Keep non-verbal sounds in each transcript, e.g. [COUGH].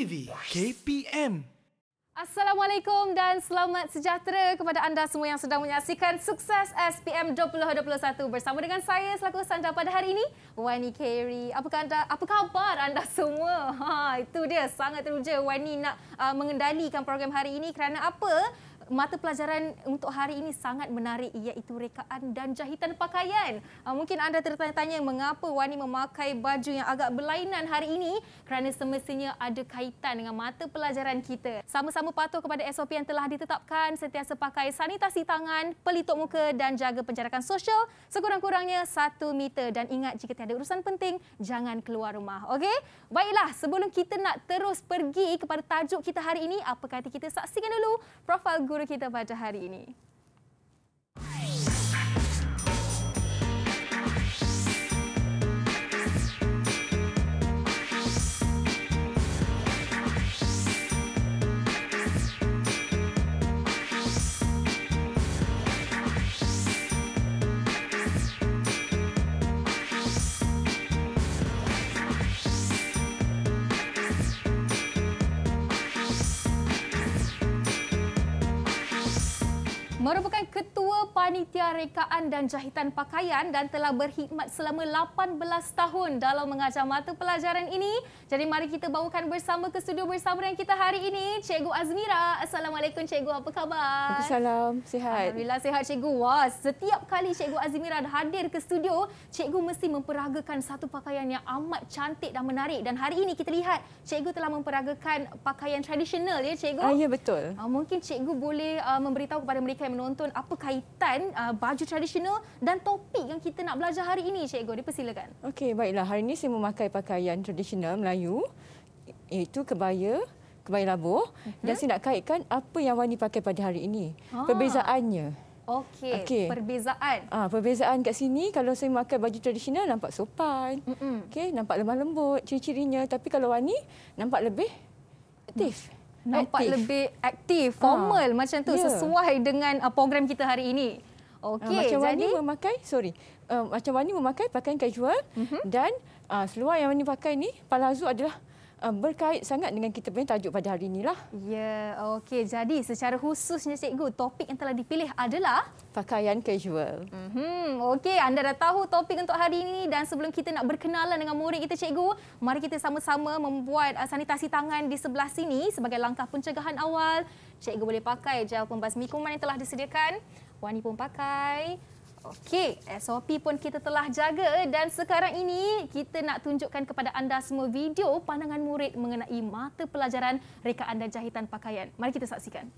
TV KPM. Assalamualaikum dan selamat sejahtera kepada anda semua yang sedang menyaksikan sukses SPM 2021 bersama dengan saya selaku sanda pada hari ini, Wani Carey. Apa anda, apa khabar anda semua? Ha, itu dia, sangat teruja Wani nak uh, mengendalikan program hari ini kerana apa? mata pelajaran untuk hari ini sangat menarik iaitu rekaan dan jahitan pakaian. Ah, mungkin anda tertanya-tanya mengapa Wani memakai baju yang agak berlainan hari ini kerana semestinya ada kaitan dengan mata pelajaran kita. Sama-sama patuh kepada SOP yang telah ditetapkan, sentiasa pakai sanitasi tangan, pelitup muka dan jaga penjarakan sosial sekurang-kurangnya satu meter dan ingat jika tiada urusan penting, jangan keluar rumah. Okey? Baiklah, sebelum kita nak terus pergi kepada tajuk kita hari ini, apa kata kita saksikan dulu profil guru kita pada hari ini. మరోపక్క panitia rekaan dan jahitan pakaian dan telah berkhidmat selama 18 tahun dalam mengajar mata pelajaran ini. Jadi mari kita bawakan bersama ke studio bersama dengan kita hari ini, Cikgu Azmira. Assalamualaikum Cikgu, apa khabar? Assalamualaikum, sihat. Alhamdulillah sihat Cikgu. Wah, setiap kali Cikgu Azmira hadir ke studio, Cikgu mesti memperagakan satu pakaian yang amat cantik dan menarik. Dan hari ini kita lihat Cikgu telah memperagakan pakaian tradisional ya Cikgu. Ah, ya, betul. Ah, mungkin Cikgu boleh ah, memberitahu kepada mereka yang menonton apa kaitan pakaian, uh, baju tradisional dan topik yang kita nak belajar hari ini, Cikgu. Dipersilakan. Okey, baiklah. Hari ini saya memakai pakaian tradisional Melayu iaitu kebaya kebaya labuh uh mhm. -huh. dan saya nak kaitkan apa yang Wani pakai pada hari ini. Ah. Perbezaannya. Okey, okay. perbezaan. Ah, perbezaan kat sini kalau saya memakai baju tradisional nampak sopan. Mm -mm. Okey, nampak lemah lembut ciri-cirinya, tapi kalau Wani nampak lebih aktif. Nampak aktif. lebih aktif, formal ha. macam tu yeah. sesuai dengan uh, program kita hari ini. Ah, okey, uh, macam Wani memakai, sorry. Uh, macam Wani memakai pakaian casual uh-huh. dan uh, seluar yang Wani pakai ni palazzo adalah berkait sangat dengan kita punya tajuk pada hari inilah. Ya, okey. Jadi secara khususnya cikgu, topik yang telah dipilih adalah pakaian casual. Mhm. Okey, anda dah tahu topik untuk hari ini dan sebelum kita nak berkenalan dengan murid kita cikgu, mari kita sama-sama membuat sanitasi tangan di sebelah sini sebagai langkah pencegahan awal. Cikgu boleh pakai gel pembasmi kuman yang telah disediakan. Wani pun pakai. Okey, SOP pun kita telah jaga dan sekarang ini kita nak tunjukkan kepada anda semua video pandangan murid mengenai mata pelajaran rekaan dan jahitan pakaian. Mari kita saksikan.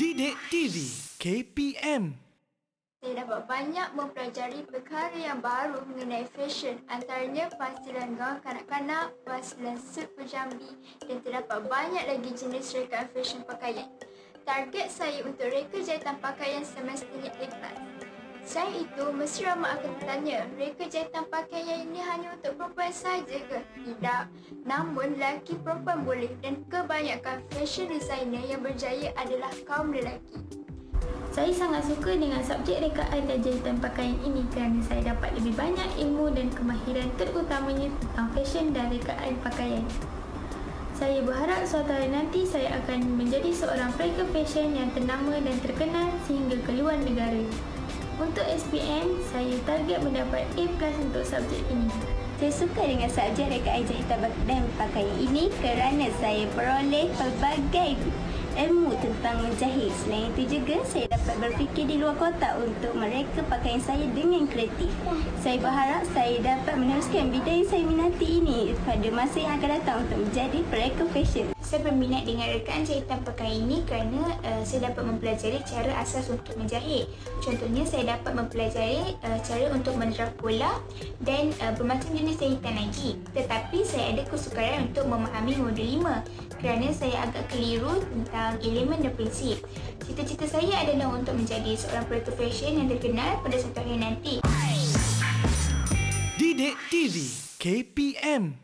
Didik TV KPM saya dapat banyak mempelajari perkara yang baru mengenai fashion antaranya pastilan gaun kanak-kanak, pastilan suit pejambi dan terdapat banyak lagi jenis rekaan fashion pakaian target saya untuk reka jahitan pakaian semestinya lepas. Saya itu mesti ramai akan bertanya, reka jahitan pakaian ini hanya untuk perempuan sahaja ke? Tidak. Namun, lelaki perempuan boleh dan kebanyakan fashion designer yang berjaya adalah kaum lelaki. Saya sangat suka dengan subjek rekaan dan jahitan pakaian ini kerana saya dapat lebih banyak ilmu dan kemahiran terutamanya tentang fashion dan rekaan pakaian. Saya berharap suatu hari nanti saya akan menjadi seorang flagger fashion yang ternama dan terkenal sehingga ke luar negara. Untuk SPM, saya target mendapat A plus untuk subjek ini. Saya suka dengan subjek dekat Aijah Hitam dan pakai ini kerana saya peroleh pelbagai ilmu tentang menjahit. Selain itu juga, saya berfikir di luar kotak untuk mereka pakaian saya dengan kreatif. Saya berharap saya dapat meneruskan bidang yang saya minati ini pada masa yang akan datang untuk menjadi pereka fashion saya berminat dengan rekaan jahitan pakaian ini kerana uh, saya dapat mempelajari cara asas untuk menjahit. Contohnya, saya dapat mempelajari uh, cara untuk menerap pola dan uh, bermacam jenis jahitan lagi. Tetapi, saya ada kesukaran untuk memahami modul 5 kerana saya agak keliru tentang elemen dan prinsip. Cita-cita saya adalah untuk menjadi seorang pelatuh fashion yang terkenal pada satu hari nanti. Didik TV KPM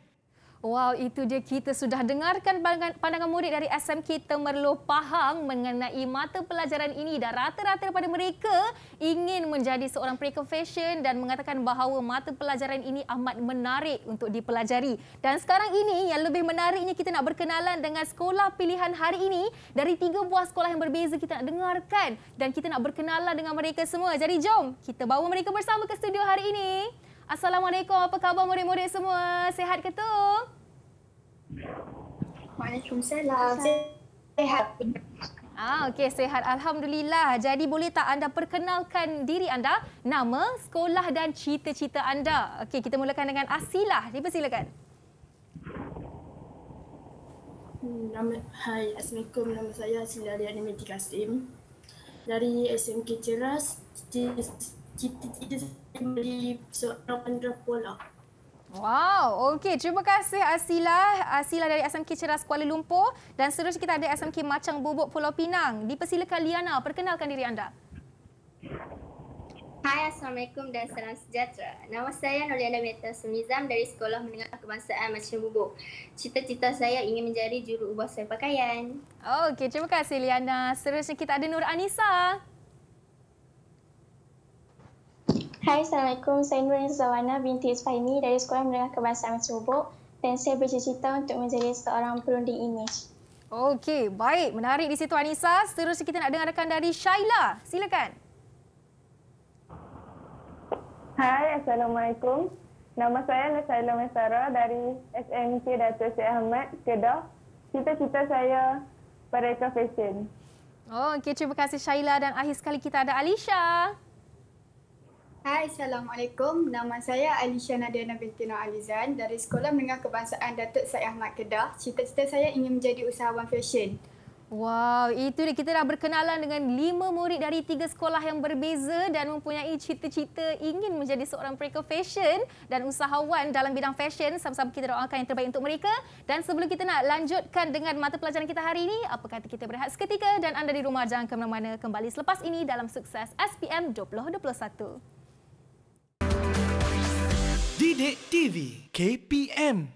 Wow, itu dia kita sudah dengarkan pandangan, pandangan murid dari SMK Temerloh Pahang mengenai mata pelajaran ini dan rata-rata daripada mereka ingin menjadi seorang pre-confession dan mengatakan bahawa mata pelajaran ini amat menarik untuk dipelajari. Dan sekarang ini yang lebih menariknya kita nak berkenalan dengan sekolah pilihan hari ini dari tiga buah sekolah yang berbeza kita nak dengarkan dan kita nak berkenalan dengan mereka semua. Jadi jom kita bawa mereka bersama ke studio hari ini. Assalamualaikum. Apa khabar murid-murid semua? Sehat ke tu? Waalaikumsalam. Sehat. Ah, Okey, sehat. Alhamdulillah. Jadi boleh tak anda perkenalkan diri anda, nama, sekolah dan cita-cita anda? Okey, kita mulakan dengan Asilah. Dipersilakan. Hmm, nama, hai, Assalamualaikum. Nama saya Asilah Riani Medi Kasim. Dari SMK Ceras, cita-cita beli seorang Wow, okey. Terima kasih Asila. Asila dari SMK Ceras Kuala Lumpur. Dan seterusnya kita ada SMK Macang Bubuk Pulau Pinang. Dipersilakan Liana, perkenalkan diri anda. Hai, Assalamualaikum dan salam sejahtera. Nama saya Noliana Meta Sumizam dari Sekolah Menengah Kebangsaan Macam Bubuk. Cita-cita saya ingin menjadi juru ubah saya pakaian. Okey, terima kasih Liana. Seterusnya kita ada Nur Anissa. Hai, Assalamualaikum. Saya Nurin Zawana binti Isfahimi dari Sekolah Menengah Kebangsaan Metro dan saya bercita-cita untuk menjadi seorang perunding imej. Okey, baik. Menarik di situ Anissa. Seterusnya kita nak dengarkan dari Shaila. Silakan. Hai, Assalamualaikum. Nama saya adalah Syaila Mesara dari SMK Dato' Syed Ahmad, Kedah. Cita-cita saya pereka fashion. Oh, okay, terima kasih Shaila dan akhir sekali kita ada Alicia. Hai, Assalamualaikum. Nama saya Alisha Nadia binti Alizan dari Sekolah Menengah Kebangsaan Datuk Syed Ahmad Kedah. Cita-cita saya ingin menjadi usahawan fesyen. Wow, itu dia. Kita dah berkenalan dengan lima murid dari tiga sekolah yang berbeza dan mempunyai cita-cita ingin menjadi seorang pereka fesyen dan usahawan dalam bidang fesyen. Sama-sama kita doakan yang terbaik untuk mereka. Dan sebelum kita nak lanjutkan dengan mata pelajaran kita hari ini, apa kata kita berehat seketika dan anda di rumah jangan ke mana-mana kembali selepas ini dalam sukses SPM 2021. Bidik TV KPM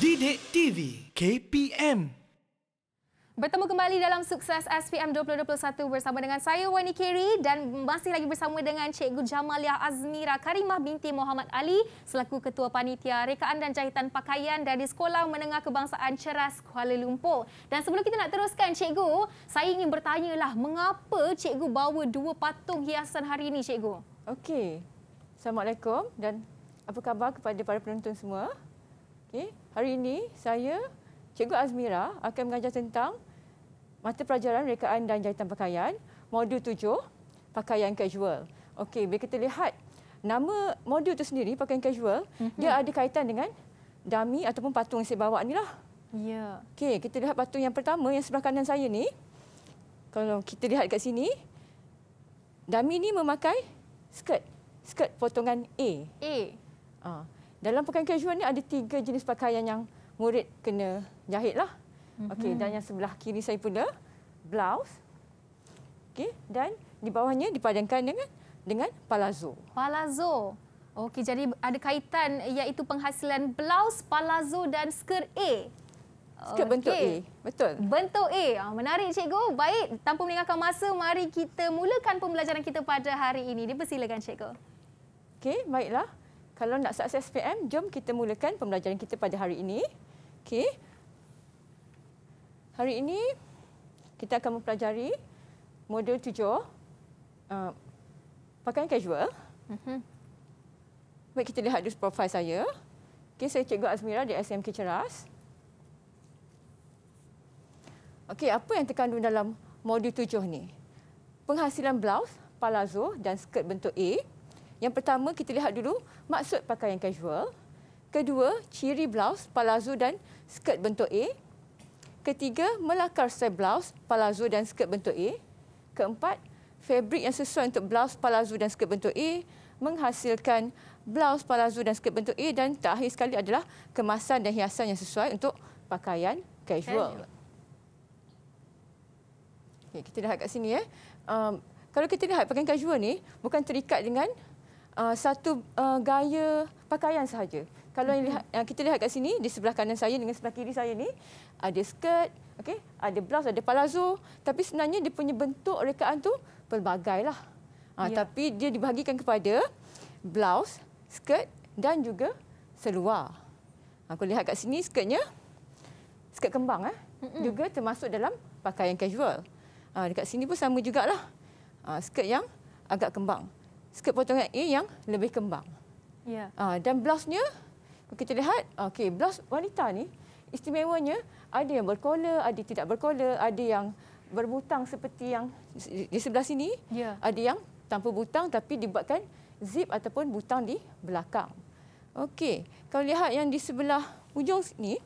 Bidik TV KPM Bertemu kembali dalam sukses SPM 2021 bersama dengan saya Wani Kiri dan masih lagi bersama dengan Cikgu Jamaliah Azmira Karimah binti Muhammad Ali selaku Ketua Panitia Rekaan dan Jahitan Pakaian dari Sekolah Menengah Kebangsaan Ceras Kuala Lumpur. Dan sebelum kita nak teruskan Cikgu, saya ingin bertanyalah mengapa Cikgu bawa dua patung hiasan hari ini Cikgu? Okey. Assalamualaikum dan apa khabar kepada para penonton semua? Okey, hari ini saya Cikgu Azmira akan mengajar tentang mata pelajaran rekaan dan jahitan pakaian, modul tujuh, pakaian casual. Okey, bila kita lihat nama modul itu sendiri, pakaian casual, mm-hmm. dia ada kaitan dengan dami ataupun patung yang saya bawa ini lah. Ya. Yeah. Okey, kita lihat patung yang pertama yang sebelah kanan saya ni. Kalau kita lihat kat sini, dami ni memakai skirt. Skirt potongan A. A. Ha. Dalam pakaian casual ni ada tiga jenis pakaian yang murid kena jahit lah. Mm-hmm. Okey, dan yang sebelah kiri saya pula blouse. Okey, dan di bawahnya dipadankan dengan dengan palazzo. Palazzo. Okey, jadi ada kaitan iaitu penghasilan blouse, palazzo dan skirt A. Skirt okay. bentuk A. Betul. Bentuk A. Oh, menarik cikgu. Baik, tanpa meninggalkan masa, mari kita mulakan pembelajaran kita pada hari ini. Dipersilakan cikgu. Okey, baiklah. Kalau nak sukses PM, jom kita mulakan pembelajaran kita pada hari ini. Okey. Hari ini kita akan mempelajari modul tujuh, uh, pakaian casual. Mm-hmm. Baik kita lihat dulu profil saya. Okay, saya Cikgu Azmira di SMK Ceras. Okay, apa yang terkandung dalam modul tujuh ni? Penghasilan blouse, palazzo dan skirt bentuk A. Yang pertama, kita lihat dulu maksud pakaian casual. Kedua, ciri blouse, palazzo dan skirt bentuk A. Ketiga, melakar style blouse, palazzo dan skirt bentuk A. Keempat, fabrik yang sesuai untuk blouse, palazzo dan skirt bentuk A menghasilkan blouse, palazzo dan skirt bentuk A dan terakhir sekali adalah kemasan dan hiasan yang sesuai untuk pakaian casual. Okay, kita lihat kat sini. Eh. Um, kalau kita lihat pakaian casual ni bukan terikat dengan uh, satu uh, gaya pakaian sahaja. Kalau yang mm-hmm. lihat, kita lihat kat sini, di sebelah kanan saya dengan sebelah kiri saya ni, ada skirt, okay, ada blouse, ada palazzo, tapi sebenarnya dia punya bentuk rekaan tu pelbagailah. Ha, ah, ya. tapi dia dibahagikan kepada blouse, skirt dan juga seluar. Aku lihat kat sini skirtnya skirt kembang eh. Mm-mm. Juga termasuk dalam pakaian casual. Ha, dekat sini pun sama jugalah. Ha, skirt yang agak kembang. Skirt potongan A yang lebih kembang. Ya. Ha, dan blouse-nya kita lihat okay, blouse wanita ni istimewanya ada yang berkola, ada yang tidak berkola, ada yang berbutang seperti yang di sebelah sini, ya. ada yang tanpa butang tapi dibuatkan zip ataupun butang di belakang. Okey, kalau lihat yang di sebelah ujung sini,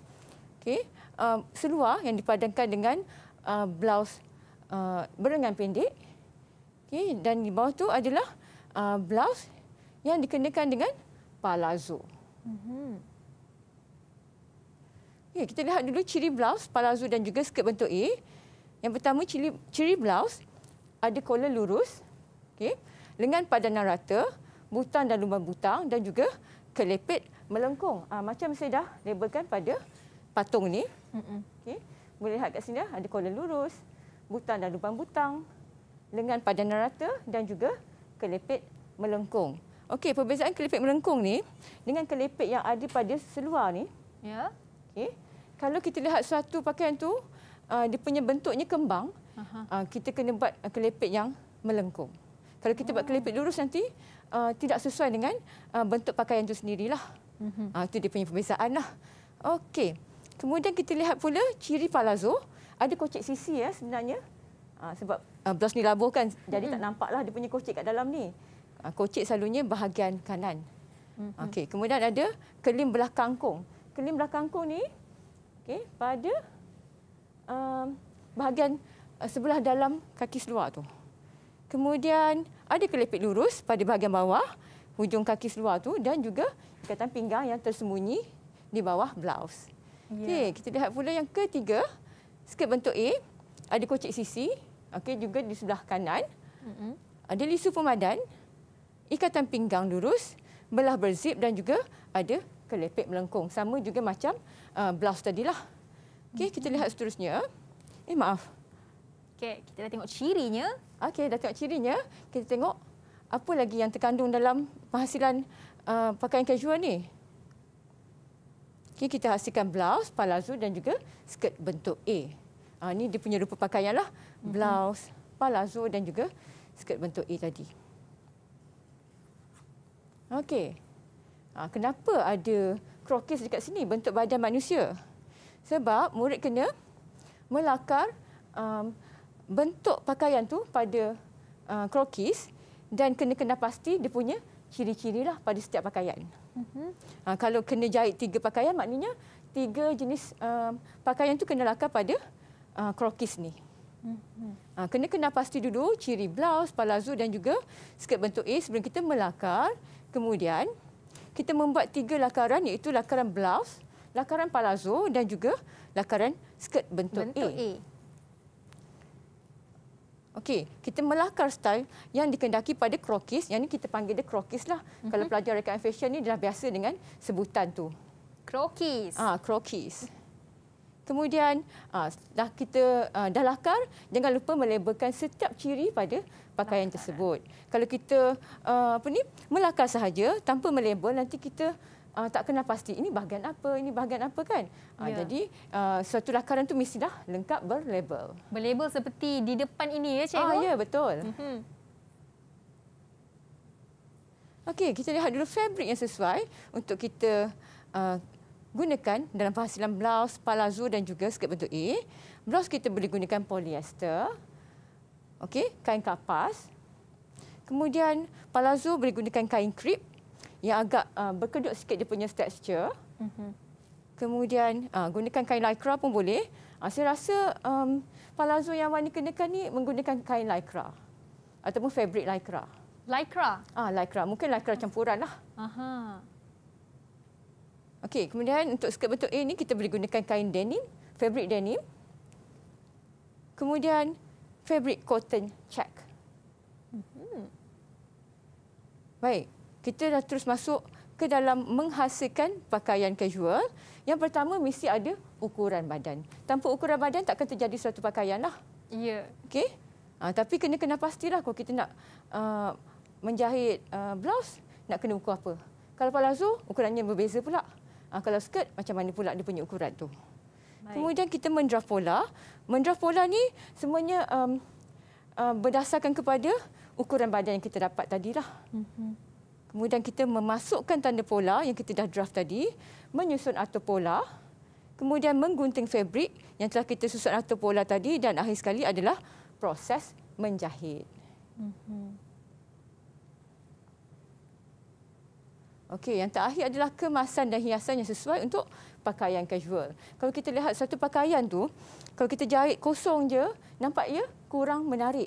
okey, uh, seluar yang dipadankan dengan uh, blouse uh, berlengan pendek. Okey, dan di bawah tu adalah uh, blouse yang dikenakan dengan palazzo. Mhm. Mm Okay, ya, kita lihat dulu ciri blouse, palazzo dan juga skirt bentuk A. Yang pertama, ciri, ciri blouse ada collar lurus, okay, lengan padanan rata, butang dan lubang butang dan juga kelepit melengkung. Ha, macam saya dah labelkan pada patung ini. Okay. Boleh lihat kat sini ada collar lurus, butang dan lubang butang, lengan padanan rata dan juga kelepit melengkung. Okey, perbezaan kelepit melengkung ni dengan kelepit yang ada pada seluar ni. Ya. Okey. Kalau kita lihat suatu pakaian tu uh, dia punya bentuknya kembang, uh, kita kena buat kelepit yang melengkung. Kalau kita oh. buat kelepit lurus nanti uh, tidak sesuai dengan uh, bentuk pakaian tu sendirilah. Uh, mhm. itu dia punya perbezaan lah. Okey. Kemudian kita lihat pula ciri palazzo. Ada kocik sisi ya sebenarnya. Uh, sebab uh, blouse ni labuh kan. Jadi mm-hmm. tak nampak dia punya kocik kat dalam ni. Uh, kocik selalunya bahagian kanan. Okey. Kemudian ada kelim belah kangkung sekeliling belakang kau ni okey pada um, bahagian uh, sebelah dalam kaki seluar tu kemudian ada kelipit lurus pada bahagian bawah hujung kaki seluar tu dan juga ikatan pinggang yang tersembunyi di bawah blouse yeah. okey kita lihat pula yang ketiga skirt bentuk A ada kocik sisi okey juga di sebelah kanan mm-hmm. ada lisu pemadan ikatan pinggang lurus belah berzip dan juga ada kelepek melengkung. Sama juga macam uh, blouse lah. Okay, kita mm-hmm. lihat seterusnya. Eh, maaf. Okay, kita dah tengok cirinya. Okay, dah tengok cirinya. Kita tengok apa lagi yang terkandung dalam penghasilan uh, pakaian casual ni. Okay, kita hasilkan blouse, palazzo dan juga skirt bentuk A. Uh, ah, ini dia punya rupa pakaian lah, mm-hmm. Blouse, palazzo dan juga skirt bentuk A tadi. Okey. Ha, kenapa ada krokis dekat sini bentuk badan manusia? Sebab murid kena melakar um, bentuk pakaian tu pada uh, krokis dan kena kena pasti dia punya ciri-ciri lah pada setiap pakaian. Uh-huh. Ha, kalau kena jahit tiga pakaian maknanya tiga jenis um, pakaian tu kena lakar pada uh, krokis ni. Ha, kena kena pasti dulu ciri blouse, palazzo dan juga skirt bentuk A sebelum kita melakar. Kemudian kita membuat tiga lakaran iaitu lakaran blouse, lakaran palazzo dan juga lakaran skirt bentuk, bentuk A. A. Okey, kita melakar style yang dikendaki pada krokis, yang ini kita panggil dia krokis lah. Mm-hmm. Kalau pelajar rekaan fashion ni dah biasa dengan sebutan tu. Krokis. Ah, krokis. Kemudian ah, dah kita ah, dah lakar, jangan lupa melebarkan setiap ciri pada pakaian tersebut. Kalau kita uh, apa ni melakar sahaja tanpa melabel nanti kita uh, tak kenal pasti ini bahagian apa, ini bahagian apa kan. Uh, ya. Jadi uh, suatu lakaran tu mesti dah lengkap berlabel. Berlabel seperti di depan ini ya cikgu. Oh ya betul. Mm-hmm. Okey, kita lihat dulu fabric yang sesuai untuk kita uh, gunakan dalam penghasilan blouse, palazzo dan juga skirt bentuk A. Blouse kita boleh gunakan polyester okey kain kapas kemudian palazzo boleh gunakan kain crepe yang agak uh, berkedut sikit dia punya texture mm-hmm. kemudian uh, gunakan kain lycra pun boleh uh, saya rasa um, palazzo yang Wani kenakan ni menggunakan kain lycra ataupun fabric lycra lycra ah uh, lycra mungkin lycra campuran lah aha okey kemudian untuk skirt bentuk A ni kita boleh gunakan kain denim fabric denim Kemudian fabric cotton check. Hmm. Baik, kita dah terus masuk ke dalam menghasilkan pakaian casual. Yang pertama mesti ada ukuran badan. Tanpa ukuran badan takkan terjadi suatu pakaian lah. Ya. Yeah. Okey. Ha, tapi kena kena pastilah kalau kita nak uh, menjahit uh, blouse nak kena ukur apa. Kalau palazzo ukurannya berbeza pula. Ha, kalau skirt macam mana pula dia punya ukuran tu. Kemudian kita mendraft pola. Mendraft pola ni semuanya um, uh, berdasarkan kepada ukuran badan yang kita dapat tadilah. Mm-hmm. Kemudian kita memasukkan tanda pola yang kita dah draft tadi, menyusun atur pola, kemudian menggunting fabrik yang telah kita susun atur pola tadi dan akhir sekali adalah proses menjahit. Mm-hmm. Okey, yang terakhir adalah kemasan dan hiasan yang sesuai untuk pakaian casual. Kalau kita lihat satu pakaian tu, kalau kita jahit kosong je, nampak ya kurang menarik.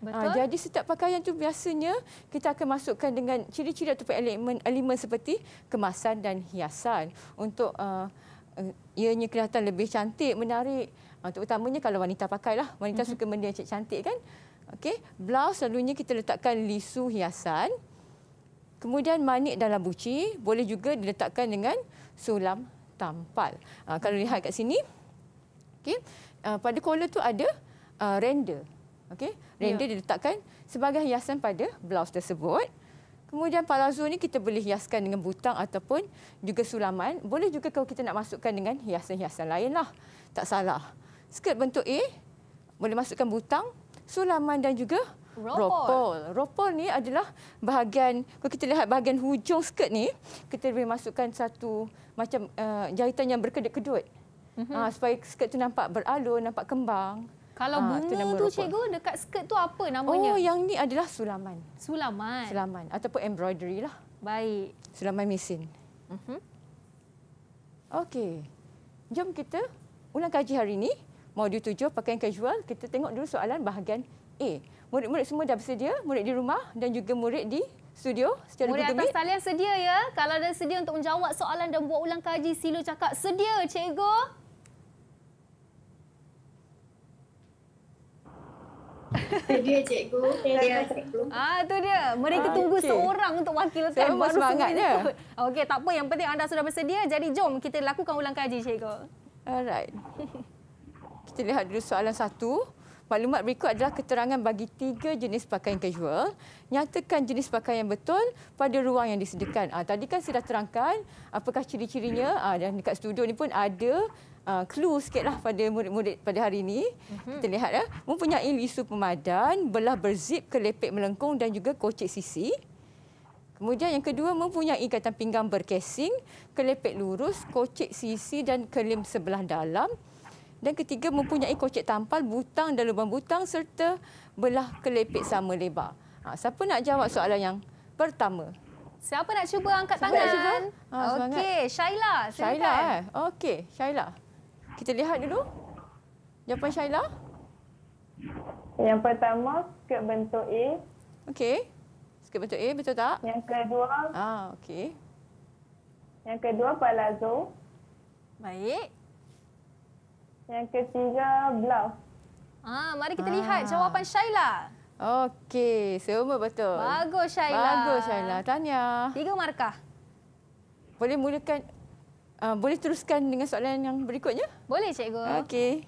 Ha, jadi setiap pakaian tu biasanya kita akan masukkan dengan ciri-ciri atau elemen-elemen seperti kemasan dan hiasan untuk uh, eh, ianya kelihatan lebih cantik, menarik. Ha, terutamanya kalau wanita pakailah. Wanita mm-hmm. suka benda yang cantik kan? Okey, blouse selalunya kita letakkan lisu hiasan. Kemudian manik dalam buci boleh juga diletakkan dengan sulam tampal. Uh, kalau lihat kat sini, okay, uh, ah, pada kola tu ada uh, render. Okay, render ya. diletakkan sebagai hiasan pada blouse tersebut. Kemudian palazzo ni kita boleh hiaskan dengan butang ataupun juga sulaman. Boleh juga kalau kita nak masukkan dengan hiasan-hiasan lain lah. Tak salah. Skirt bentuk A, boleh masukkan butang, sulaman dan juga Ropol. Ropol ni adalah bahagian, kalau kita lihat bahagian hujung skirt ni, kita boleh masukkan satu macam uh, jahitan yang berkedut-kedut. Mm-hmm. Ha, supaya skirt tu nampak beralun, nampak kembang. Kalau ha, bunga tu, tu cikgu, dekat skirt tu apa namanya? Oh, yang ni adalah sulaman. Sulaman? Sulaman. Ataupun embroidery lah. Baik. Sulaman mesin. Mm-hmm. Okey. Jom kita ulang kaji hari ini. Modul tujuh, pakaian casual. Kita tengok dulu soalan bahagian A murid-murid semua dah bersedia, murid di rumah dan juga murid di studio secara Murid Google atas talian sedia ya. Kalau dah sedia untuk menjawab soalan dan buat ulang kaji, silo cakap sedia cikgu. Dia cikgu. Sedia cikgu. Ah tu dia. Mereka ah, tunggu okay. seorang untuk wakilkan so, baru semangatnya. Ah, okey, tak apa. Yang penting anda sudah bersedia. Jadi jom kita lakukan ulang kaji cikgu. Alright. Kita lihat dulu soalan satu. Maklumat berikut adalah keterangan bagi tiga jenis pakaian casual. Nyatakan jenis pakaian betul pada ruang yang disediakan. Ha, tadi kan saya dah terangkan apakah ciri-cirinya ha, dan dekat studio ni pun ada uh, clue sikitlah pada murid-murid pada hari ini. Uh-huh. Mhm. Kita lihat ya. Mempunyai lisu pemadan, belah berzip, kelepek melengkung dan juga kocik sisi. Kemudian yang kedua mempunyai ikatan pinggang berkesing, kelepek lurus, kocik sisi dan kelim sebelah dalam dan ketiga mempunyai kocek tampal, butang dan lubang butang serta belah kelepek sama lebar. Ha, siapa nak jawab soalan yang pertama? Siapa nak cuba angkat siapa tangan? Ha, Okey, Syaila. Syaila, eh. Okey, Syaila. Kita lihat dulu. Jawapan Syaila. Yang pertama, skirt bentuk A. Okey. Skirt bentuk A, betul tak? Yang kedua. Ah, okey. Yang kedua, palazzo. Baik. Yang ketiga, blouse. Ah, mari kita ah. lihat jawapan Syaila. Okey, semua betul. Bagus Syaila. Bagus Syaila. Tanya. Tiga markah. Boleh mulakan uh, boleh teruskan dengan soalan yang berikutnya? Boleh cikgu. Okey.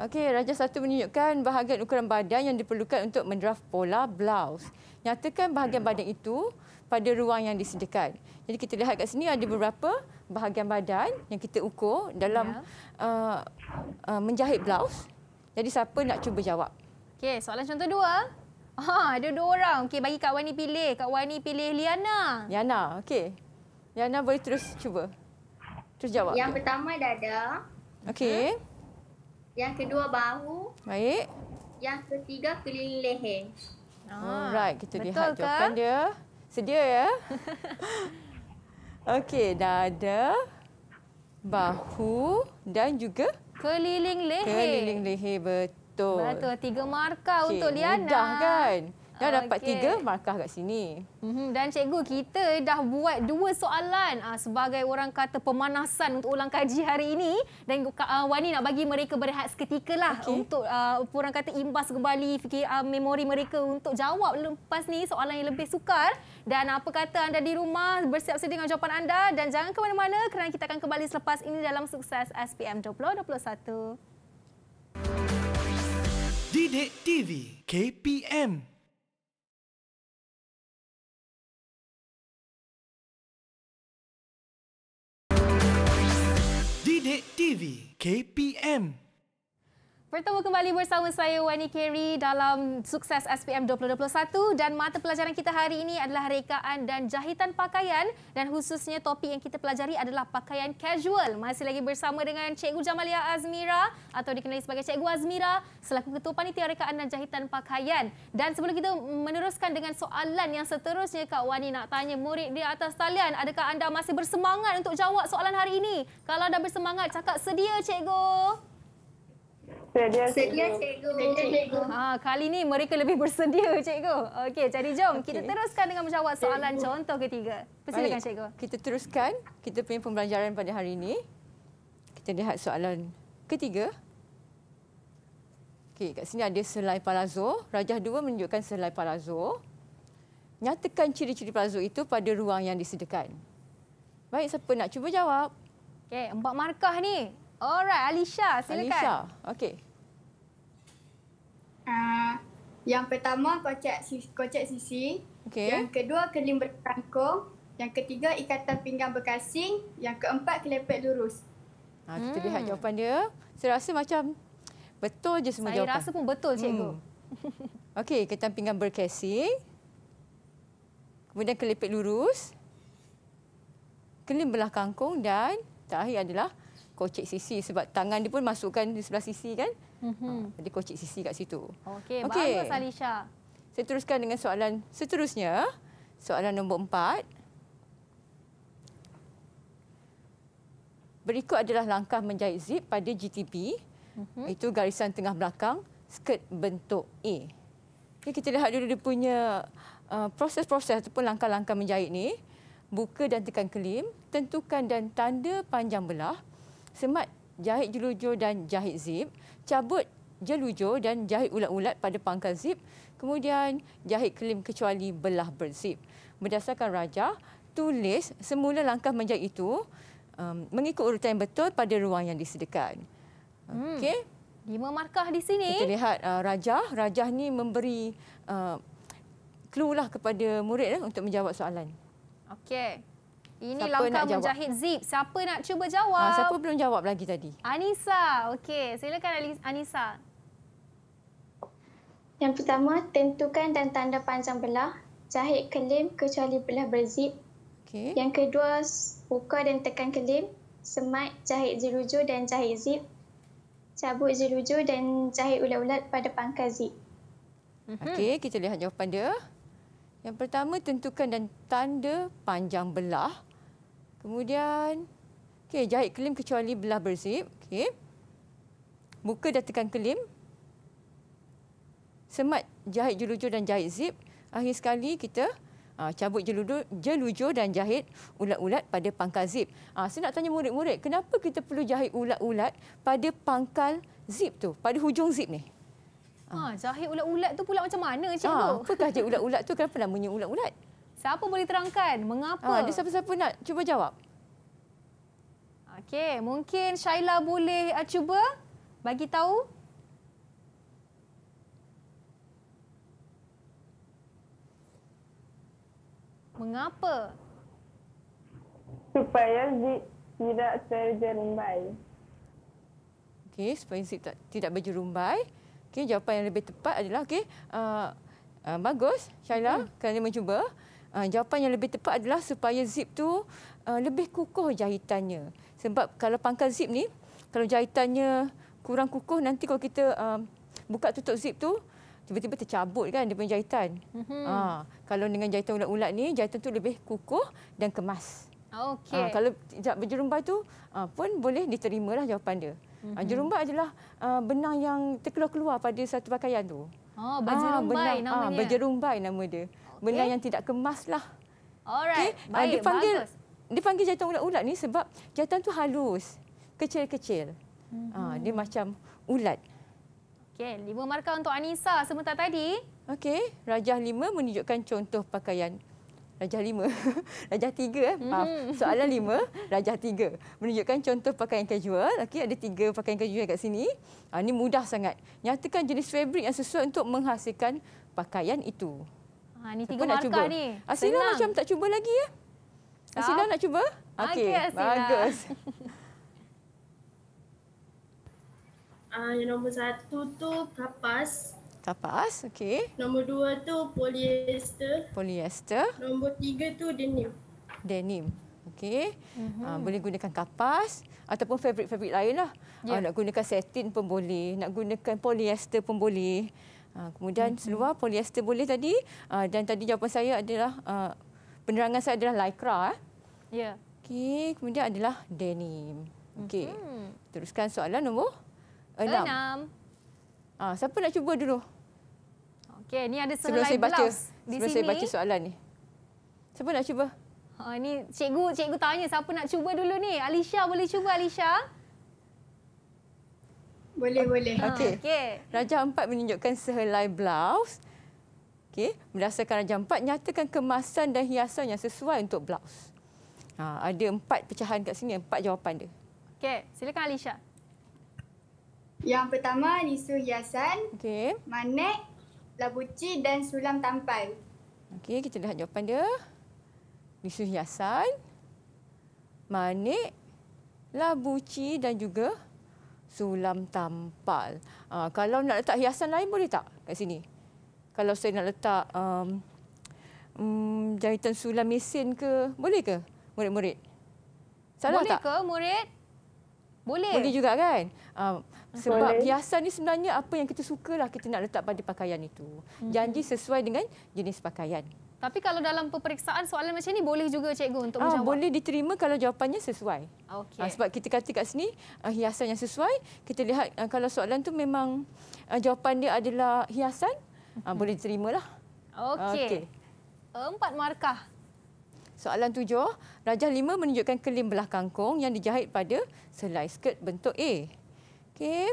Okey, Raja Satu menunjukkan bahagian ukuran badan yang diperlukan untuk mendraft pola blouse. Nyatakan bahagian badan itu pada ruang yang disediakan. Jadi kita lihat kat sini ada beberapa bahagian badan yang kita ukur dalam yeah. uh, uh, menjahit blouse. Jadi siapa nak cuba jawab? Okey, soalan contoh dua. Ha, ada dua orang. Okey, bagi Kak Wani pilih. Kak Wani pilih Liana. Liana, okey. Liana boleh terus cuba. Terus jawab. Yang pertama dada. Okey. Hmm. Yang kedua bahu. Baik. Yang ketiga keliling leher. Oh, Alright, kita Betul lihat kah? jawapan dia. Sedia ya? [LAUGHS] Okey, ada bahu dan juga keliling leher. Keliling leher betul. Betul, tiga markah okay, untuk Liana. Mudah kan? Dah okay. dapat tiga markah kat sini. Mhm, dan cikgu, kita dah buat dua soalan ah, sebagai orang kata pemanasan untuk ulang kaji hari ini. Dan ah, Wani nak bagi mereka berehat seketika lah okay. untuk uh, orang kata imbas kembali fikir uh, memori mereka untuk jawab lepas ni soalan yang lebih sukar. Dan apa kata anda di rumah bersiap sedia dengan jawapan anda dan jangan ke mana-mana kerana kita akan kembali selepas ini dalam sukses SPM 2021. Didik TV KPM Kedik TV KPM Bertemu kembali bersama saya Wani Kerry dalam sukses SPM 2021 dan mata pelajaran kita hari ini adalah rekaan dan jahitan pakaian dan khususnya topik yang kita pelajari adalah pakaian casual. Masih lagi bersama dengan Cikgu Jamalia Azmira atau dikenali sebagai Cikgu Azmira selaku Ketua Panitia Rekaan dan Jahitan Pakaian. Dan sebelum kita meneruskan dengan soalan yang seterusnya Kak Wani nak tanya murid di atas talian adakah anda masih bersemangat untuk jawab soalan hari ini? Kalau anda bersemangat cakap sedia Cikgu. Sedia cikgu. Sedia cikgu. cikgu. Ha, kali ini mereka lebih bersedia cikgu. Okey, jadi jom okay. kita teruskan dengan menjawab soalan cikgu. contoh ketiga. Persilakan Baik. cikgu. Kita teruskan kita punya pembelajaran pada hari ini. Kita lihat soalan ketiga. Okey, kat sini ada selai palazzo. Rajah dua menunjukkan selai palazzo. Nyatakan ciri-ciri palazzo itu pada ruang yang disediakan. Baik, siapa nak cuba jawab? Okey, empat markah ni. Alright, Alisha, silakan. Alisha, okay. Uh, ah, yang pertama kocek sisi, kocek sisi. Okay. Yang kedua keling berkangkung. Yang ketiga ikatan pinggang berkasing. Yang keempat kelepek lurus. Ha, kita hmm. lihat jawapan dia. Saya rasa macam betul je semua Saya jawapan. Saya rasa pun betul hmm. cikgu. Hmm. [LAUGHS] Okey, ikatan pinggang berkasing. Kemudian kelepek lurus. Keling belah kangkung dan terakhir adalah kocek sisi sebab tangan dia pun masukkan di sebelah sisi kan. Mm-hmm. dia kocek sisi kat situ. Okey, okay. bagus Alisha. Saya teruskan dengan soalan seterusnya. Soalan nombor empat. Berikut adalah langkah menjahit zip pada GTP. Mm-hmm. Itu garisan tengah belakang, skirt bentuk A. Okay, kita lihat dulu dia punya uh, proses-proses ataupun langkah-langkah menjahit ni. Buka dan tekan kelim, tentukan dan tanda panjang belah, semat jahit jelujur dan jahit zip, cabut jelujur dan jahit ulat-ulat pada pangkal zip, kemudian jahit kelim kecuali belah berzip. Berdasarkan raja, tulis semula langkah menjahit itu um, mengikut urutan yang betul pada ruang yang disediakan. Hmm. Okey. Lima markah di sini. Kita lihat uh, Rajah. Rajah ni memberi uh, clue lah kepada murid lah untuk menjawab soalan. Okey. Ini siapa langkah menjahit zip. Siapa nak cuba ah, jawab? Ha, siapa belum jawab lagi tadi? Anissa. Okey, silakan Anissa. Yang pertama, tentukan dan tanda panjang belah. Jahit kelim kecuali belah berzip. Okay. Yang kedua, buka dan tekan kelim. Semat, jahit jeruju dan jahit zip. Cabut jeruju dan jahit ulat-ulat pada pangkal zip. Mhm. Hmm. Okey, kita lihat jawapan dia. Yang pertama, tentukan dan tanda panjang belah. Kemudian okey jahit kelim kecuali belah bersip, okey. buka dan tekan kelim. Semat jahit jelujur dan jahit zip. Akhir sekali kita aa, ah, cabut jelujur, jelujur dan jahit ulat-ulat pada pangkal zip. Aa, ah, saya nak tanya murid-murid, kenapa kita perlu jahit ulat-ulat pada pangkal zip tu, pada hujung zip ni? Ha, jahit ulat-ulat tu pula macam mana, Encik Bu? Apakah jahit ulat-ulat tu? Kenapa namanya ulat-ulat? Siapa boleh terangkan mengapa? Ha, siapa-siapa nak cuba jawab. Okey, mungkin Syaila boleh uh, cuba bagi tahu. Mengapa? Supaya zip tidak terjerumbai. Okey, supaya zip tak, tidak berjerumbai. Okey, jawapan yang lebih tepat adalah okey, uh, uh, bagus Syaila hmm. kerana mencuba. Uh, jawapan yang lebih tepat adalah supaya zip tu uh, lebih kukuh jahitannya. Sebab kalau pangkal zip ni, kalau jahitannya kurang kukuh nanti kalau kita uh, buka tutup zip tu tiba-tiba tercabut kan dia punya jahitan. Mm-hmm. Uh, kalau dengan jahitan ulat-ulat ni, jahitan tu lebih kukuh dan kemas. Okay. Uh, kalau tidak berjerumbai tu uh, pun boleh diterima lah jawapan dia. Mm-hmm. Uh, jerumbai adalah uh, benang yang terkeluar-keluar pada satu pakaian tu. Oh, berjerumbai ah, benang, namanya. Ah, berjerumbai nama dia okay. benda yang tidak kemas lah. Okay. Ah, baik, uh, dipanggil, bagus. Dipanggil jantan ulat-ulat ni sebab jantan tu halus. Kecil-kecil. Mm-hmm. dia macam ulat. Okay, lima markah untuk Anissa sebentar tadi. Okay, rajah lima menunjukkan contoh pakaian. Rajah lima. [LAUGHS] rajah tiga. Eh. Mm-hmm. Soalan lima, rajah tiga. Menunjukkan contoh pakaian casual. Okey, ada tiga pakaian casual kat sini. Ini ah, mudah sangat. Nyatakan jenis fabrik yang sesuai untuk menghasilkan pakaian itu. Ha, ni tiga markah ni. Asila Senang. macam tak cuba lagi ya? Asila nak cuba? Okey, okay, bagus. Uh, [LAUGHS] yang nombor satu tu kapas. Kapas, okey. Nombor dua tu polyester. Polyester. Nombor tiga tu denim. Denim, okey. Mm -hmm. uh, boleh gunakan kapas ataupun fabric-fabric lain lah. Yeah. Uh, ya. nak gunakan satin pun boleh. Nak gunakan polyester pun boleh. Ah, kemudian hmm. seluar polyester boleh tadi uh, dan tadi jawapan saya adalah uh, penerangan saya adalah lycra. Eh. Ya. Yeah. Okey, kemudian adalah denim. Okey. Hmm. Teruskan soalan nombor Enam. enam. Uh, siapa nak cuba dulu? Okey, Ini ada selai blouse baca, di sini. saya baca soalan ni. Siapa nak cuba? Ha, ini cikgu, cikgu tanya siapa nak cuba dulu ni. Alicia boleh cuba Alicia? Boleh, boleh. Ha, okey. Okay. Raja Empat menunjukkan sehelai blouse. Okey, berdasarkan Raja Empat, nyatakan kemasan dan hiasan yang sesuai untuk blouse. Ha, ada empat pecahan kat sini, empat jawapan dia. Okey, silakan Alisha. Yang pertama, nisu hiasan, okay. manek, labuci dan sulam tampal. Okey, kita lihat jawapan dia. Nisu hiasan, manik, labuci dan juga sulam tampal. Uh, kalau nak letak hiasan lain boleh tak kat sini? Kalau saya nak letak um, um, mm, jahitan sulam mesin ke, boleh ke murid-murid? Salah boleh tak? ke murid? Boleh. Boleh juga kan? Uh, sebab boleh. hiasan ni sebenarnya apa yang kita sukalah kita nak letak pada pakaian itu. Hmm. Janji sesuai dengan jenis pakaian. Tapi kalau dalam peperiksaan soalan macam ni boleh juga cikgu untuk ah, menjawab. boleh diterima kalau jawapannya sesuai. Okay. Ah, sebab kita kata kat sini ah, hiasan yang sesuai, kita lihat ah, kalau soalan tu memang ah, jawapan dia adalah hiasan, ah, boleh diterimalah. Okey. okay. Empat markah. Soalan tujuh, rajah lima menunjukkan kelim belah kangkung yang dijahit pada selai skirt bentuk A. Okey.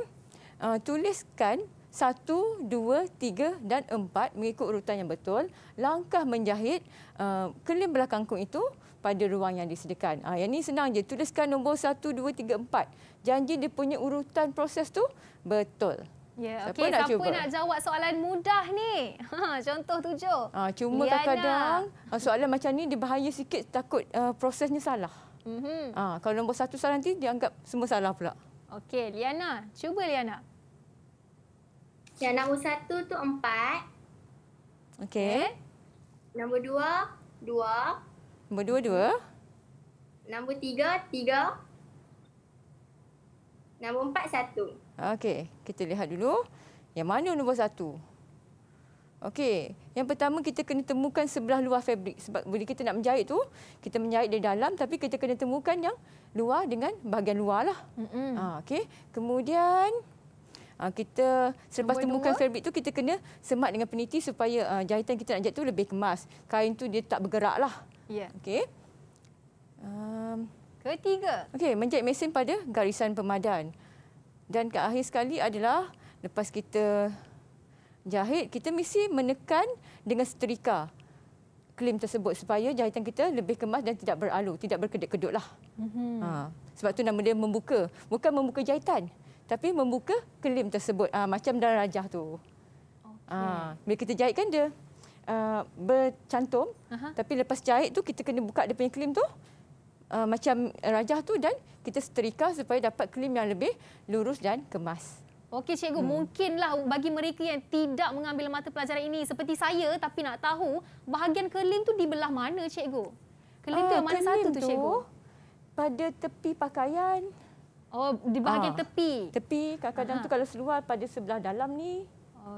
Uh, tuliskan satu, dua, tiga dan empat mengikut urutan yang betul. Langkah menjahit uh, kelim belakang kung itu pada ruang yang disediakan. Ha, yang ini senang je. Tuliskan nombor satu, dua, tiga, empat. Janji dia punya urutan proses tu betul. Ya, yeah, okey. Siapa, okay, nak, siapa nak jawab soalan mudah ni? Ha, [LAUGHS] contoh tujuh. Ha, cuma Liana. kadang-kadang ah, soalan macam ni dia bahaya sikit takut uh, prosesnya salah. Mm-hmm. Ha, kalau nombor satu salah nanti dianggap semua salah pula. Okey, Liana. Cuba Liana. Yang nombor satu tu empat. Okey. Eh? Nombor dua, dua. Nombor dua, dua. Nombor tiga, tiga. Nombor empat, satu. Okey. Kita lihat dulu. Yang mana nombor satu? Okey. Yang pertama kita kena temukan sebelah luar fabrik. Sebab bila kita nak menjahit tu, kita menjahit dari dalam tapi kita kena temukan yang luar dengan bahagian luar lah. Mm -mm. Ah, okey. Kemudian... Ah, kita selepas temukan fabric tu kita kena semat dengan peniti supaya uh, jahitan kita nak jahit tu lebih kemas. Kain tu dia tak bergeraklah. Ya. Yeah. Okey. Um, ketiga. Okey, menjahit mesin pada garisan pemadan. Dan ke akhir sekali adalah lepas kita jahit, kita mesti menekan dengan setrika klaim tersebut supaya jahitan kita lebih kemas dan tidak beralu, tidak berkedut-kedutlah. Mm -hmm. ha, sebab tu nama dia membuka, bukan membuka jahitan tapi membuka kelim tersebut uh, macam darah rajah tu. Okay. Uh, ah, bila kita jahit kan dia uh, bercantum uh-huh. tapi lepas jahit tu kita kena buka dia punya kelim tu. Uh, macam rajah tu dan kita seterika supaya dapat kelim yang lebih lurus dan kemas. Okey cikgu, hmm. mungkinlah bagi mereka yang tidak mengambil mata pelajaran ini seperti saya tapi nak tahu bahagian kelim tu di belah mana cikgu? Kelim uh, tu yang mana satu tu cikgu? Pada tepi pakaian, Oh, di bahagian ah. tepi. Tepi kadang-kadang tu ah. kalau seluar pada sebelah dalam ni.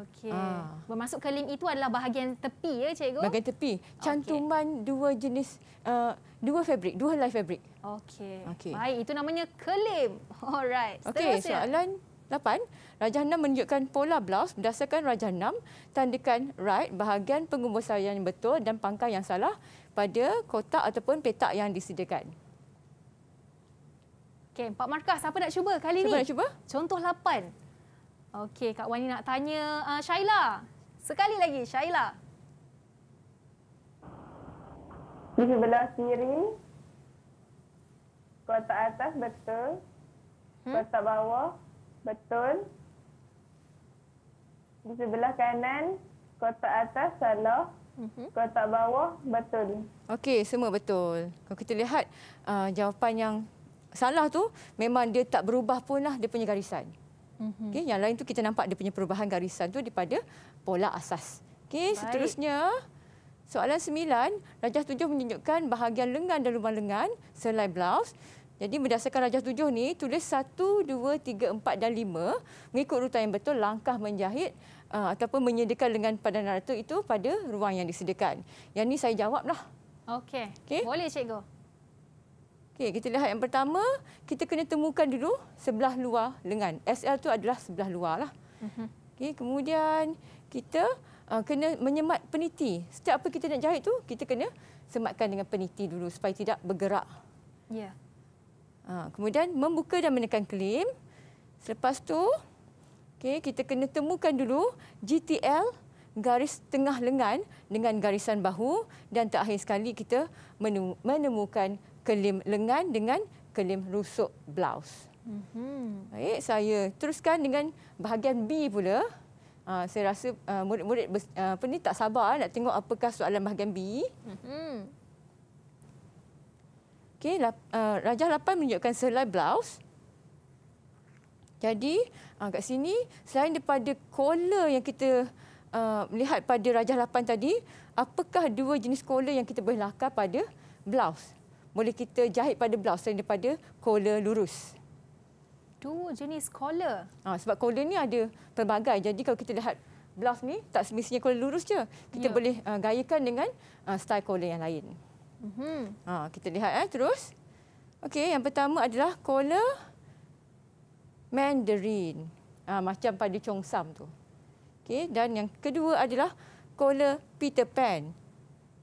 Okey. Ah. Bermaksud kelim itu adalah bahagian tepi ya cikgu? Bahagian tepi. Cantuman okay. dua jenis uh, dua fabric, dua helai fabric. Okey. Okay. Baik, itu namanya kelim. [LAUGHS] Alright. Okey, soalan 8. Rajah 6 menunjukkan pola blouse berdasarkan rajah 6. Tandakan right bahagian pengumusan yang betul dan pangkal yang salah pada kotak ataupun petak yang disediakan. Okey, empat markah. Siapa nak cuba kali ini? Siapa nak cuba? Contoh lapan. Okey, Kak Wani nak tanya uh, Syaila. Sekali lagi, Syaila. Di sebelah kiri, kota atas betul, hmm? kota bawah betul. Di sebelah kanan, kota atas salah, mhm. kota bawah betul. Okey, semua betul. Kalau kita lihat uh, jawapan yang salah tu memang dia tak berubah pun lah dia punya garisan. Mm-hmm. Okay, yang lain tu kita nampak dia punya perubahan garisan tu daripada pola asas. Okay, seterusnya soalan sembilan, rajah tujuh menunjukkan bahagian lengan dan lubang lengan selain blouse. Jadi berdasarkan rajah tujuh ni tulis satu, dua, tiga, empat dan lima mengikut urutan yang betul langkah menjahit uh, ataupun menyediakan lengan pada narator itu pada ruang yang disediakan. Yang ni saya jawablah. Okey. Okay. Boleh cikgu. Okey, kita lihat yang pertama, kita kena temukan dulu sebelah luar lengan. SL tu adalah sebelah luar lah. Mhm. Okey, kemudian kita uh, kena menyemat peniti. Setiap apa kita nak jahit tu, kita kena sematkan dengan peniti dulu supaya tidak bergerak. Ya. Yeah. Ha, uh, kemudian membuka dan menekan klaim. Selepas tu, okey, kita kena temukan dulu GTL garis tengah lengan dengan garisan bahu dan terakhir sekali kita menemukan kelim lengan dengan kelim rusuk blouse. Mm-hmm. Baik, saya teruskan dengan bahagian B pula. Uh, saya rasa ah, murid-murid uh, apa ni tak sabar nak tengok apakah soalan bahagian B. Mm-hmm. Okey, uh, rajah 8 menunjukkan selai blouse. Jadi, uh, kat sini selain daripada collar yang kita uh, melihat pada rajah 8 tadi, apakah dua jenis collar yang kita boleh lakar pada blouse? boleh kita jahit pada blouse selain daripada collar lurus. Dua jenis collar. Ha, ah, sebab collar ni ada pelbagai. Jadi kalau kita lihat blouse ni tak semestinya collar lurus je. Kita ya. boleh uh, gayakan dengan uh, style collar yang lain. Mhm. Ha, kita lihat eh terus. Okey, yang pertama adalah collar mandarin. Ha, macam pada Chong Sam tu. Okey, dan yang kedua adalah collar Peter Pan.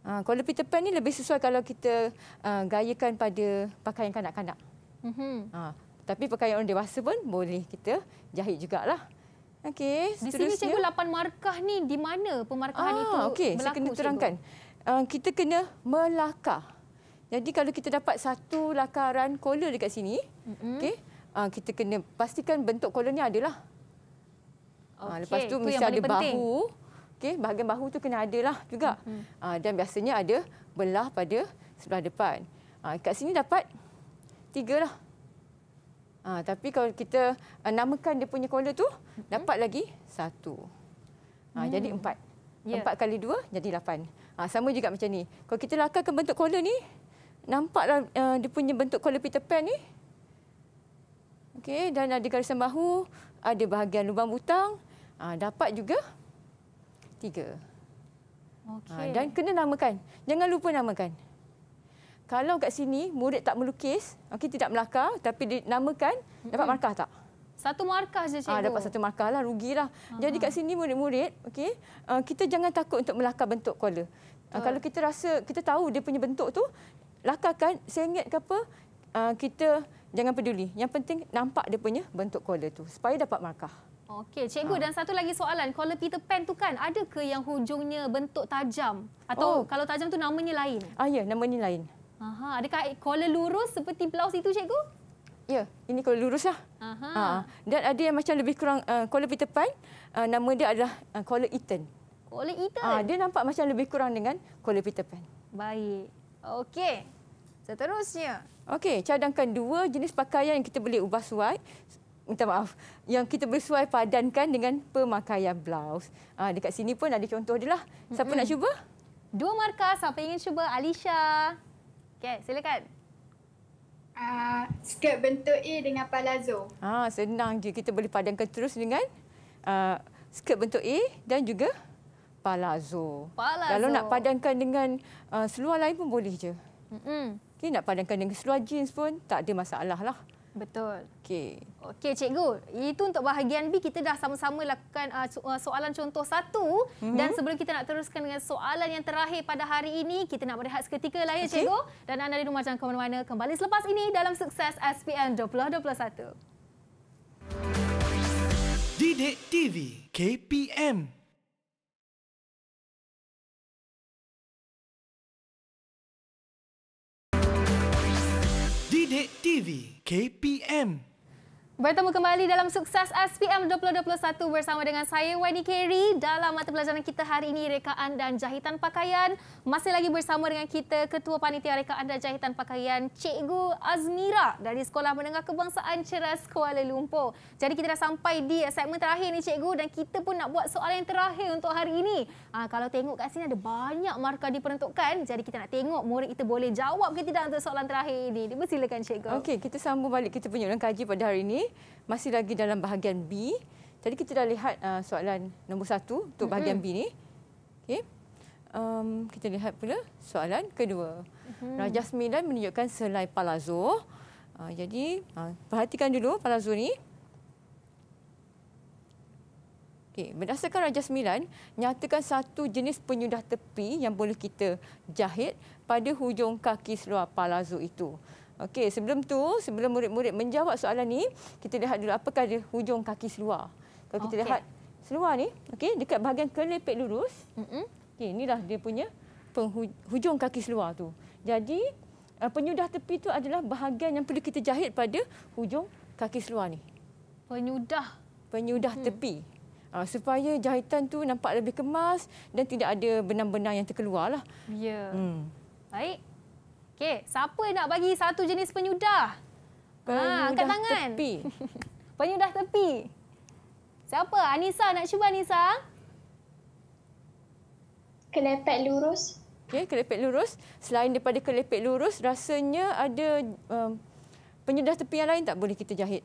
Uh, kalau Peter Pan ni lebih sesuai kalau kita uh, gayakan pada pakaian kanak-kanak. Mm-hmm. Uh, tapi pakaian orang dewasa pun boleh kita jahit juga lah. Okey, Di sini cikgu lapan markah ni di mana pemarkahan ah, itu okay. berlaku? Saya kena terangkan. Uh, kita kena melakar. Jadi kalau kita dapat satu lakaran kola dekat sini, mm-hmm. okay, uh, kita kena pastikan bentuk kola ni adalah. Okay. Uh, lepas tu itu mesti ada bahu. Penting okey bahagian bahu tu kena ada lah juga hmm. Ah, dan biasanya ada belah pada sebelah depan ah, kat sini dapat tiga lah ah, tapi kalau kita namakan dia punya kola tu hmm. dapat lagi satu hmm. jadi empat yeah. empat kali dua jadi lapan sama juga macam ni kalau kita ke bentuk kola ni nampaklah dia punya bentuk kola Peter Pan ni okey dan ada garisan bahu ada bahagian lubang butang dapat juga Tiga. Okay. Ha, dan kena namakan. Jangan lupa namakan. Kalau kat sini murid tak melukis, okay tidak melakar tapi dinamakan, mm-hmm. dapat markah tak? Satu markah saja ha, cikgu. Ah ha, dapat satu markah lah rugilah. Ha. Jadi kat sini murid-murid, okay uh, kita jangan takut untuk melakar bentuk kuala. Uh, kalau kita rasa kita tahu dia punya bentuk tu, lakarkan sengit ke apa, uh, kita jangan peduli. Yang penting nampak dia punya bentuk kuala tu supaya dapat markah. Okey, cikgu ha. dan satu lagi soalan, kalau Peter Pan tu kan ada ke yang hujungnya bentuk tajam atau oh. kalau tajam tu namanya lain? Ah ya, namanya lain. Aha, ke kolor lurus seperti blaus itu cikgu? Ya, ini kolor luruslah. Aha. Ha. Dan ada yang macam lebih kurang kolor uh, Peter Pan, uh, nama dia adalah kolor uh, Ethan. Kolor Ethan? Ah, dia nampak macam lebih kurang dengan kolor Peter Pan. Baik. Okey. Seterusnya. Okey, cadangkan dua jenis pakaian yang kita boleh ubah suai minta maaf yang kita bersuai padankan dengan pemakaian blouse. Ah dekat sini pun ada contoh dia lah. Siapa mm-hmm. nak cuba? Dua markah siapa ingin cuba Alisha. Okey, silakan. Uh, skirt bentuk A dengan palazzo. Ah senang je kita boleh padankan terus dengan uh, skirt bentuk A dan juga palazzo. palazzo. Kalau nak padankan dengan uh, seluar lain pun boleh je. Mm-hmm. Okay, nak padankan dengan seluar jeans pun tak ada masalah lah. Betul. Okey. Okey cikgu, itu untuk bahagian B kita dah sama-sama lakukan uh, uh soalan contoh satu mm -hmm. dan sebelum kita nak teruskan dengan soalan yang terakhir pada hari ini, kita nak berehat seketika lah ya okay. cikgu dan anda di rumah jangan ke mana-mana kembali selepas ini dalam sukses SPM 2021. Didik TV KPM Didik TV KPM Bertemu kembali dalam sukses SPM 2021 bersama dengan saya Wendy Keri dalam mata pelajaran kita hari ini rekaan dan jahitan pakaian masih lagi bersama dengan kita ketua panitia rekaan dan jahitan pakaian Cikgu Azmira dari Sekolah Menengah Kebangsaan Ceras Kuala Lumpur. Jadi kita dah sampai di segmen terakhir ni Cikgu dan kita pun nak buat soalan yang terakhir untuk hari ini. Ha, kalau tengok kat sini ada banyak markah diperuntukkan jadi kita nak tengok murid kita boleh jawab ke tidak untuk soalan terakhir ini. Dipersilakan Cikgu. Okey kita sambung balik kita punya kaji pada hari ini masih lagi dalam bahagian B. Tadi kita dah lihat uh, soalan nombor satu untuk bahagian mm-hmm. B ni. Okay, Um, kita lihat pula soalan kedua. Mm-hmm. Raja 9 menunjukkan selai palazzo. Uh, jadi uh, perhatikan dulu palazzo ni. Okay. Berdasarkan Raja sembilan, nyatakan satu jenis penyudah tepi yang boleh kita jahit pada hujung kaki seluar palazzo itu. Okey, sebelum tu, sebelum murid-murid menjawab soalan ni, kita lihat dulu apakah dia hujung kaki seluar. Kalau kita okay. lihat seluar ni, okey, dekat bahagian kelepek lurus, mm -hmm. okey, inilah dia punya penghujung kaki seluar tu. Jadi, eh, penyudah tepi tu adalah bahagian yang perlu kita jahit pada hujung kaki seluar ni. Penyudah. Penyudah hmm. tepi. Ah, supaya jahitan tu nampak lebih kemas dan tidak ada benang-benang yang terkeluar lah. Ya. Yeah. Hmm. Baik. Okey, siapa nak bagi satu jenis penyudah? Ha, penyudah ha, angkat tangan. tepi. [LAUGHS] penyudah tepi. Siapa? Anissa nak cuba Anissa? Kelepek lurus. Okey, kelepek lurus. Selain daripada kelepek lurus, rasanya ada um, penyudah tepi yang lain tak boleh kita jahit.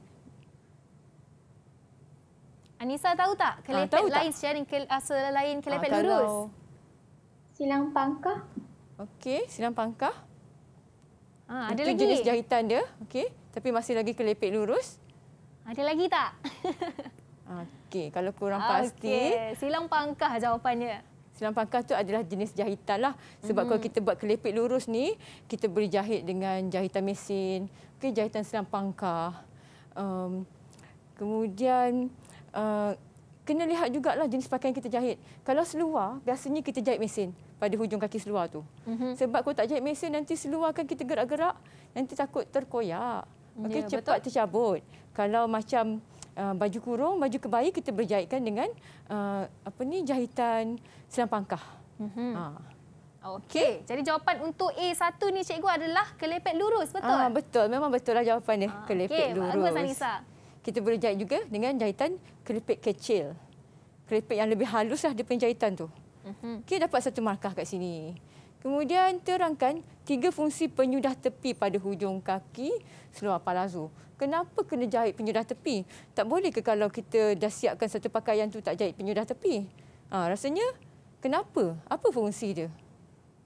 Anissa tahu tak ah, kelepek ha, tahu lain sharing ke, ah, lain kelepek ha, lurus? Silang pangkah. Okey, silang pangkah. Ha, ada Itu lagi. jenis jahitan dia. okay? Tapi masih lagi kelepek lurus. Ada lagi tak? Okay, kalau kurang okay. pasti. Silang pangkah jawapannya. Silang pangkah tu adalah jenis jahitan lah. Sebab mm. kalau kita buat kelepek lurus ni, kita boleh jahit dengan jahitan mesin. Okay, jahitan silang pangkah. Um, kemudian, uh, kena lihat jugalah jenis pakaian kita jahit. Kalau seluar, biasanya kita jahit mesin pada hujung kaki seluar tu. Mm-hmm. Sebab kalau tak jahit mesin nanti seluar kan kita gerak-gerak nanti takut terkoyak. Ya, okey yeah, cepat betul. tercabut. Kalau macam uh, baju kurung, baju kebaya kita berjahitkan dengan uh, apa ni jahitan selampangkah. Mhm. Ha. Okey, jadi jawapan untuk A1 ni cikgu adalah kelepek lurus, ah, betul? Ah, betul, memang betul lah jawapan dia, ah, kelepek okay. lurus. Okey, bagus Anissa. Kita boleh jahit juga dengan jahitan kelepek kecil. Kelepek yang lebih halus lah daripada jahitan tu. Okey mhm. dapat satu markah kat sini. Kemudian terangkan tiga fungsi penyudah tepi pada hujung kaki seluar palazzo. Kenapa kena jahit penyudah tepi? Tak boleh ke kalau kita dah siapkan satu pakaian tu tak jahit penyudah tepi? Ha, rasanya kenapa? Apa fungsi dia?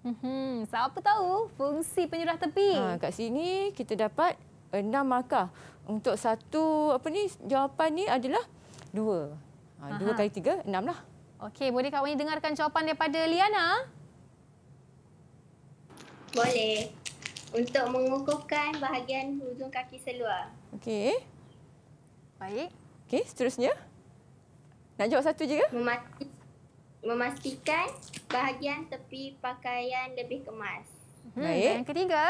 Hmm, siapa tahu fungsi penyudah tepi? Ha, kat sini kita dapat enam markah. Untuk satu apa ni jawapan ni adalah dua. Ha, dua kali tiga enam lah. Okey, boleh Kak Wani dengarkan jawapan daripada Liana? Boleh. Untuk mengukuhkan bahagian hujung kaki seluar. Okey. Baik. Okey, seterusnya. Nak jawab satu je ke? Memastikan bahagian tepi pakaian lebih kemas. Hmm, Baik. Yang ketiga.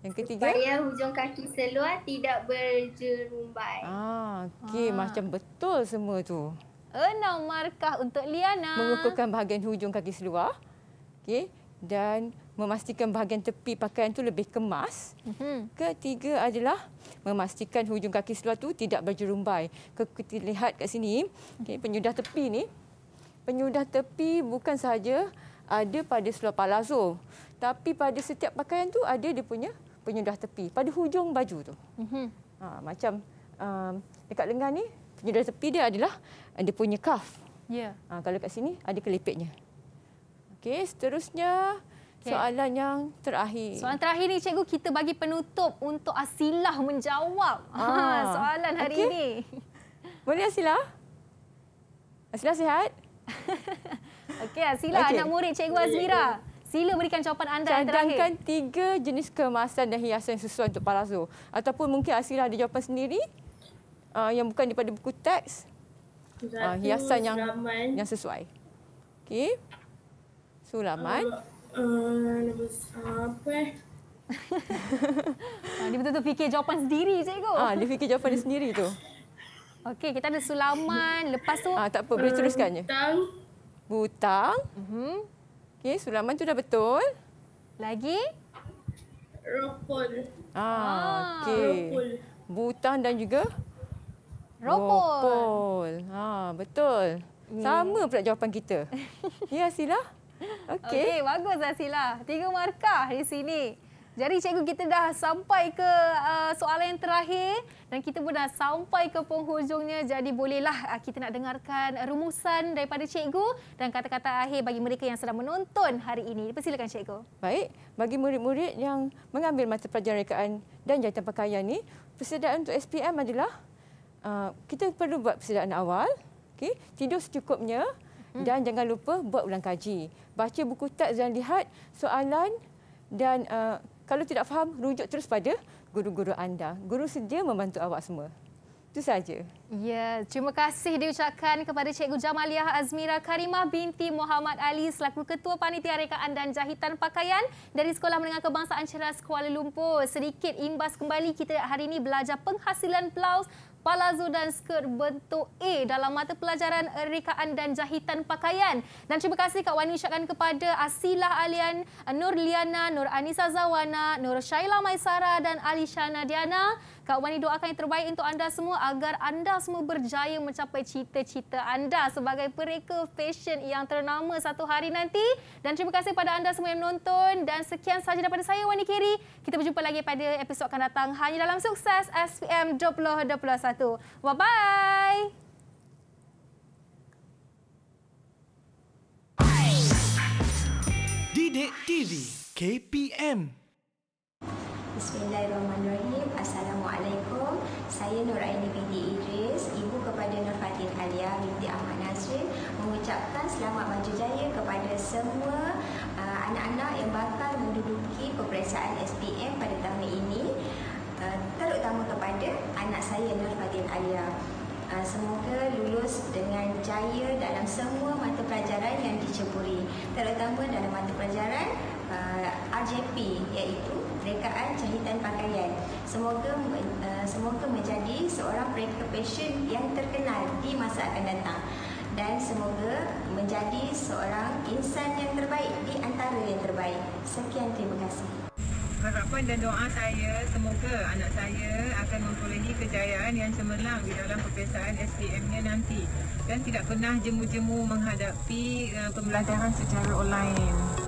Yang ketiga. Supaya hujung kaki seluar tidak berjerumbai. Ah, Okey, ah. macam betul semua tu enam markah untuk Liana. Mengukurkan bahagian hujung kaki seluar. okay, dan memastikan bahagian tepi pakaian tu lebih kemas. Mm-hmm. Ketiga adalah memastikan hujung kaki seluar tu tidak berjerumbai. Kita lihat kat sini, okay, penyudah tepi ni. Penyudah tepi bukan sahaja ada pada seluar palazzo. Tapi pada setiap pakaian tu ada dia punya penyudah tepi. Pada hujung baju tu. Mm-hmm. macam um, dekat lengan ni, punya resepi dia adalah eh, dia punya kaf. Yeah. Ya. Ha, kalau kat sini ada kelipetnya. Okey, seterusnya okay. soalan yang terakhir. Soalan terakhir ni cikgu kita bagi penutup untuk Asilah menjawab ah, ha. soalan hari okay. ini. Boleh Asilah? Asilah sihat? [LAUGHS] Okey, Asilah okay. anak murid cikgu Azmira. Sila berikan jawapan anda Cadangkan yang terakhir. Cadangkan tiga jenis kemasan dan hiasan yang sesuai untuk palazzo. Ataupun mungkin Asilah ada jawapan sendiri uh, yang bukan daripada buku teks uh, hiasan yang yang sesuai. Okey. Sulaman. Uh, uh, ah, apa eh? [LAUGHS] dia betul-betul fikir jawapan sendiri, cikgu. Ah, dia fikir jawapan dia sendiri tu. [LAUGHS] Okey, kita ada sulaman. Lepas tu... Ah, tak apa, boleh teruskan je. Butang. Butang. Uh mhm. -huh. Okey, sulaman tu dah betul. Lagi? Rokul. Ah, okay. Butang dan juga? Ropol. Ha, betul. Ni. Sama pula jawapan kita. [LAUGHS] Ya, Sila. Okey. Okey, baguslah Sila. Tiga markah di sini. Jadi cikgu kita dah sampai ke uh, soalan yang terakhir dan kita pun dah sampai ke penghujungnya. Jadi bolehlah uh, kita nak dengarkan rumusan daripada cikgu dan kata-kata akhir bagi mereka yang sedang menonton hari ini. Persilakan cikgu. Baik, bagi murid-murid yang mengambil mata pelajaran rekaan dan jahitan pakaian ini, persediaan untuk SPM adalah uh, kita perlu buat persediaan awal, okay? tidur secukupnya hmm. dan jangan lupa buat ulang kaji. Baca buku teks dan lihat soalan dan uh, kalau tidak faham, rujuk terus pada guru-guru anda. Guru sedia membantu awak semua. Itu saja. Ya, terima kasih diucapkan kepada Cikgu Jamaliah Azmira Karimah binti Muhammad Ali selaku Ketua Panitia Rekaan dan Jahitan Pakaian dari Sekolah Menengah Kebangsaan Ceras Kuala Lumpur. Sedikit imbas kembali kita hari ini belajar penghasilan blouse Palazu dan skirt bentuk A dalam mata pelajaran erikaan dan jahitan pakaian. Dan terima kasih Kak Wani ucapkan kepada Asila Alian, Nur Liana, Nur Anissa Zawana, Nur Syaila Maisara dan Alisha Nadiana. Kak Wani doakan yang terbaik untuk anda semua agar anda semua berjaya mencapai cita-cita anda sebagai pereka fashion yang ternama satu hari nanti. Dan terima kasih kepada anda semua yang menonton dan sekian sahaja daripada saya Wani Kiri. Kita berjumpa lagi pada episod akan datang hanya dalam sukses SPM 2021. Bye-bye! Didik TV KPM Bismillahirrahmanirrahim. Assalamualaikum. Saya Nuraini binti Idris, ibu kepada Nur Fatin Alia binti Ahmad Nasrin, mengucapkan selamat maju jaya kepada semua uh, anak-anak yang bakal menduduki peperiksaan SPM pada tahun ini. Uh, terutama kepada anak saya Nur Fatin Alia. Uh, semoga lulus dengan jaya dalam semua mata pelajaran yang diceburi. Terutama dalam mata pelajaran uh, RJP iaitu rekaan jahitan pakaian. Semoga uh, semoga menjadi seorang pereka fashion yang terkenal di masa akan datang dan semoga menjadi seorang insan yang terbaik di antara yang terbaik. Sekian terima kasih. Harapan dan doa saya semoga anak saya akan memperoleh kejayaan yang cemerlang di dalam perpisahan SPM-nya nanti dan tidak pernah jemu-jemu menghadapi uh, pembelajaran secara online.